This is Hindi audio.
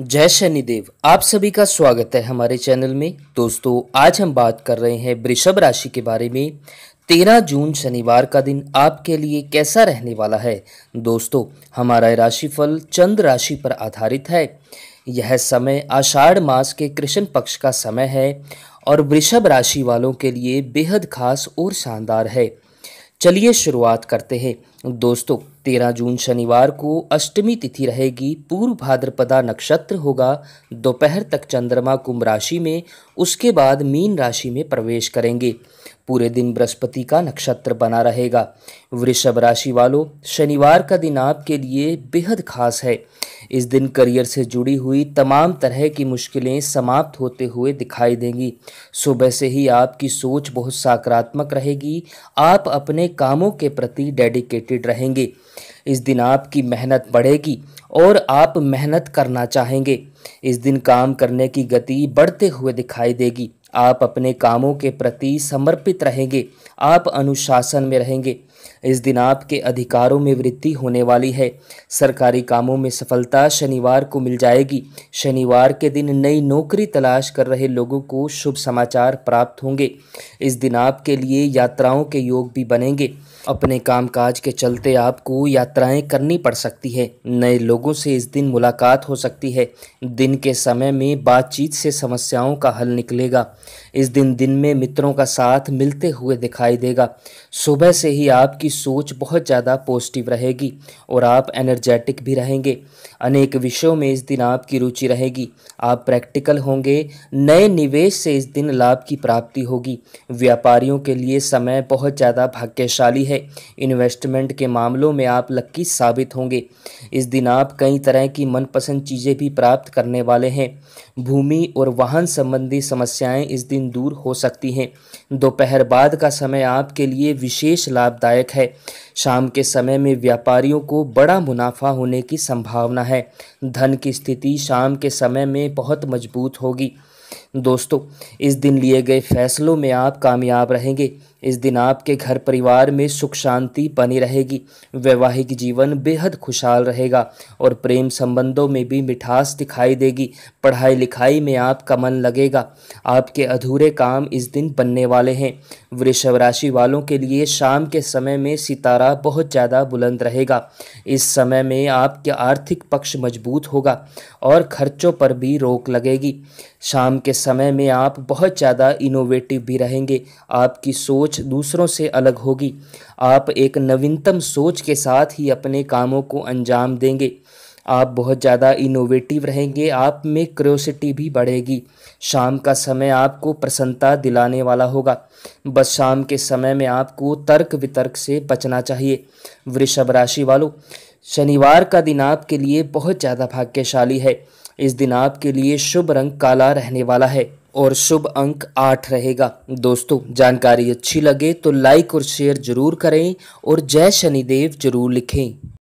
जय शनिदेव आप सभी का स्वागत है हमारे चैनल में दोस्तों आज हम बात कर रहे हैं वृषभ राशि के बारे में तेरह जून शनिवार का दिन आपके लिए कैसा रहने वाला है दोस्तों हमारा राशिफल चंद्र राशि पर आधारित है यह समय आषाढ़ मास के कृष्ण पक्ष का समय है और वृषभ राशि वालों के लिए बेहद खास और शानदार है चलिए शुरुआत करते हैं दोस्तों तेरह जून शनिवार को अष्टमी तिथि रहेगी पूर्व भाद्रपदा नक्षत्र होगा दोपहर तक चंद्रमा कुंभ राशि में उसके बाद मीन राशि में प्रवेश करेंगे पूरे दिन बृहस्पति का नक्षत्र बना रहेगा वृषभ राशि वालों शनिवार का दिन आपके लिए बेहद खास है इस दिन करियर से जुड़ी हुई तमाम तरह की मुश्किलें समाप्त होते हुए दिखाई देंगी सुबह से ही आपकी सोच बहुत सकारात्मक रहेगी आप अपने कामों के प्रति डेडिकेटेड रहेंगे इस दिन आपकी मेहनत बढ़ेगी और आप मेहनत करना चाहेंगे इस दिन काम करने की गति बढ़ते हुए दिखाई देगी आप अपने कामों के प्रति समर्पित रहेंगे आप अनुशासन में रहेंगे इस दिन आपके अधिकारों में वृद्धि होने वाली है सरकारी कामों में सफलता शनिवार को मिल जाएगी शनिवार के दिन नई नौकरी तलाश कर रहे लोगों को शुभ समाचार प्राप्त होंगे इस दिन आपके लिए यात्राओं के योग भी बनेंगे अपने कामकाज के चलते आपको यात्राएं करनी पड़ सकती है नए लोगों से इस दिन मुलाकात हो सकती है दिन के समय में बातचीत से समस्याओं का हल निकलेगा इस दिन दिन में मित्रों का साथ मिलते हुए दिखाई देगा सुबह से ही आप आपकी सोच बहुत ज़्यादा पॉजिटिव रहेगी और आप एनर्जेटिक भी रहेंगे अनेक विषयों में इस दिन आपकी रुचि रहेगी आप प्रैक्टिकल होंगे नए निवेश से इस दिन लाभ की प्राप्ति होगी व्यापारियों के लिए समय बहुत ज़्यादा भाग्यशाली है इन्वेस्टमेंट के मामलों में आप लक्की साबित होंगे इस दिन आप कई तरह की मनपसंद चीज़ें भी प्राप्त करने वाले हैं भूमि और वाहन संबंधी समस्याएं इस दिन दूर हो सकती हैं दोपहर बाद का समय आपके लिए विशेष लाभदायक लाभदायक है शाम के समय में व्यापारियों को बड़ा मुनाफा होने की संभावना है धन की स्थिति शाम के समय में बहुत मजबूत होगी दोस्तों इस दिन लिए गए फैसलों में आप कामयाब रहेंगे इस दिन आपके घर परिवार में सुख शांति बनी रहेगी वैवाहिक जीवन बेहद खुशहाल रहेगा और प्रेम संबंधों में भी मिठास दिखाई देगी पढ़ाई लिखाई में आपका मन लगेगा आपके अधूरे काम इस दिन बनने वाले हैं वृषभ राशि वालों के लिए शाम के समय में सितारा बहुत ज़्यादा बुलंद रहेगा इस समय में आपके आर्थिक पक्ष मजबूत होगा और खर्चों पर भी रोक लगेगी शाम के समय में आप बहुत ज़्यादा इनोवेटिव भी रहेंगे आपकी सोच सोच दूसरों से अलग होगी आप एक नवीनतम सोच के साथ ही अपने कामों को अंजाम देंगे आप बहुत ज़्यादा इनोवेटिव रहेंगे आप में क्रोसिटी भी बढ़ेगी शाम का समय आपको प्रसन्नता दिलाने वाला होगा बस शाम के समय में आपको तर्क वितर्क से बचना चाहिए वृषभ राशि वालों शनिवार का दिन आपके लिए बहुत ज़्यादा भाग्यशाली है इस दिन आपके लिए शुभ रंग काला रहने वाला है और शुभ अंक आठ रहेगा दोस्तों जानकारी अच्छी लगे तो लाइक और शेयर जरूर करें और जय शनिदेव जरूर लिखें